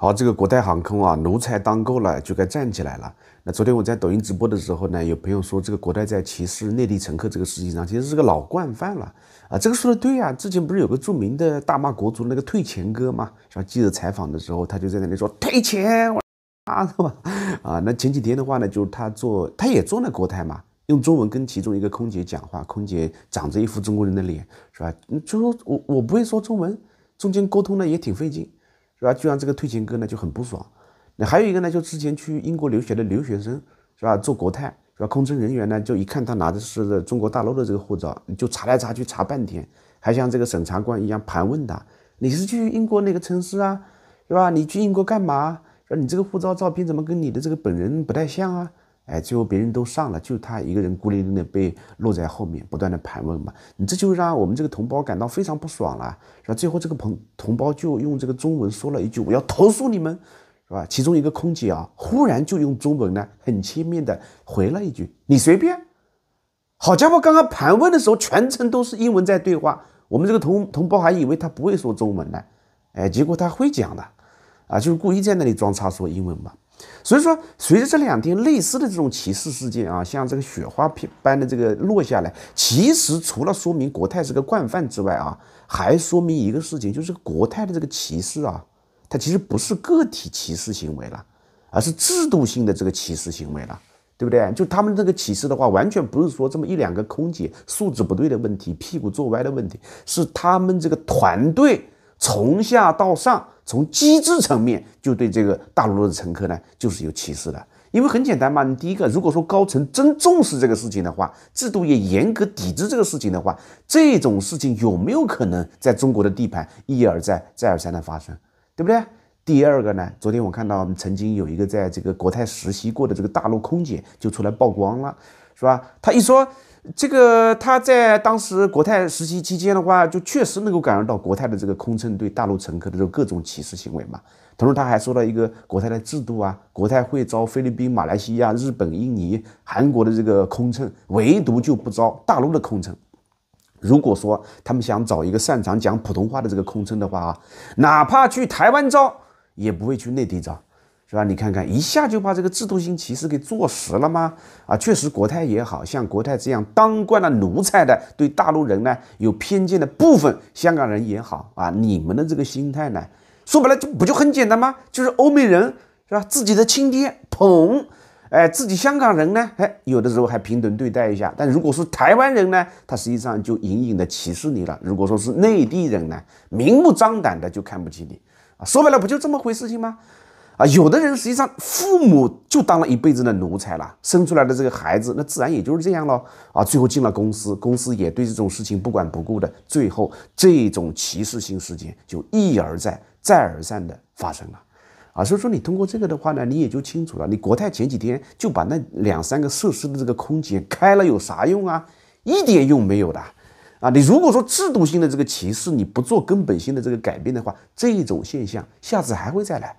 好，这个国泰航空啊，奴才当够了，就该站起来了。那昨天我在抖音直播的时候呢，有朋友说这个国泰在歧视内地乘客这个事情上，其实是个老惯犯了啊。这个说的对啊，之前不是有个著名的大骂国足那个退钱哥嘛，是吧？记者采访的时候，他就在那里说退钱，啊是吧？啊，那前几天的话呢，就是他做他也坐那国泰嘛，用中文跟其中一个空姐讲话，空姐长着一副中国人的脸，是吧？就说我我不会说中文，中间沟通呢也挺费劲。是吧？就像这个退钱哥呢就很不爽。那还有一个呢，就之前去英国留学的留学生，是吧？做国泰是吧？空乘人员呢，就一看他拿的是中国大陆的这个护照，就查来查去查半天，还像这个审查官一样盘问他：“你是去英国哪个城市啊？是吧？你去英国干嘛？你这个护照照片怎么跟你的这个本人不太像啊？”哎，最后别人都上了，就他一个人孤零零的被落在后面，不断的盘问嘛，你这就让我们这个同胞感到非常不爽了，是吧？最后这个同同胞就用这个中文说了一句：“我要投诉你们，是吧？”其中一个空姐啊，忽然就用中文呢，很轻蔑的回了一句：“你随便。”好家伙，刚刚盘问的时候全程都是英文在对话，我们这个同同胞还以为他不会说中文呢，哎，结果他会讲的，啊，就是故意在那里装叉说英文吧。所以说，随着这两天类似的这种歧视事件啊，像这个雪花片般的这个落下来，其实除了说明国泰是个惯犯之外啊，还说明一个事情，就是国泰的这个歧视啊，它其实不是个体歧视行为了，而是制度性的这个歧视行为了，对不对？就他们这个歧视的话，完全不是说这么一两个空姐素质不对的问题、屁股坐歪的问题，是他们这个团队从下到上。从机制层面就对这个大陆的乘客呢，就是有歧视的，因为很简单嘛。你第一个，如果说高层真重视这个事情的话，制度也严格抵制这个事情的话，这种事情有没有可能在中国的地盘一而再、再而三的发生，对不对？第二个呢？昨天我看到曾经有一个在这个国泰实习过的这个大陆空姐就出来曝光了，是吧？他一说这个他在当时国泰实习期间的话，就确实能够感受到国泰的这个空乘对大陆乘客的这种各种歧视行为嘛。同时他还说到一个国泰的制度啊，国泰会招菲律宾、马来西亚、日本、印尼、韩国的这个空乘，唯独就不招大陆的空乘。如果说他们想找一个擅长讲普通话的这个空乘的话啊，哪怕去台湾招。也不会去内地找，是吧？你看看，一下就把这个制度性歧视给坐实了吗？啊，确实，国泰也好像国泰这样当惯了奴才的，对大陆人呢有偏见的部分，香港人也好啊，你们的这个心态呢，说白了就不就很简单吗？就是欧美人是吧？自己的亲爹捧，哎，自己香港人呢，哎，有的时候还平等对待一下。但如果说台湾人呢，他实际上就隐隐的歧视你了。如果说是内地人呢，明目张胆的就看不起你。啊，说白了不就这么回事情吗？啊，有的人实际上父母就当了一辈子的奴才了，生出来的这个孩子那自然也就是这样咯。啊，最后进了公司，公司也对这种事情不管不顾的，最后这种歧视性事件就一而再、再而三的发生了。啊，所以说你通过这个的话呢，你也就清楚了。你国泰前几天就把那两三个设施的这个空姐开了，有啥用啊？一点用没有的。啊，你如果说制度性的这个歧视，你不做根本性的这个改变的话，这一种现象下次还会再来。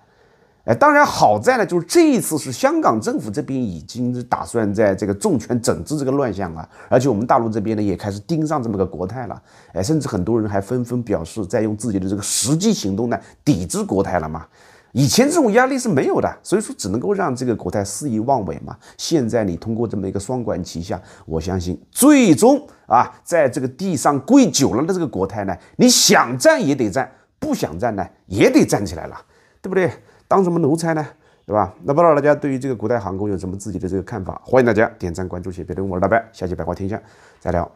哎，当然好在呢，就是这一次是香港政府这边已经打算在这个重拳整治这个乱象了，而且我们大陆这边呢也开始盯上这么个国泰了。哎，甚至很多人还纷纷表示在用自己的这个实际行动呢抵制国泰了嘛。以前这种压力是没有的，所以说只能够让这个国泰肆意妄为嘛。现在你通过这么一个双管齐下，我相信最终啊，在这个地上跪久了的这个国泰呢，你想站也得站，不想站呢也得站起来了，对不对？当什么奴才呢？对吧？那不知道大家对于这个国泰航空有什么自己的这个看法？欢迎大家点赞关注写评论。我是大白，下期百花天下再聊。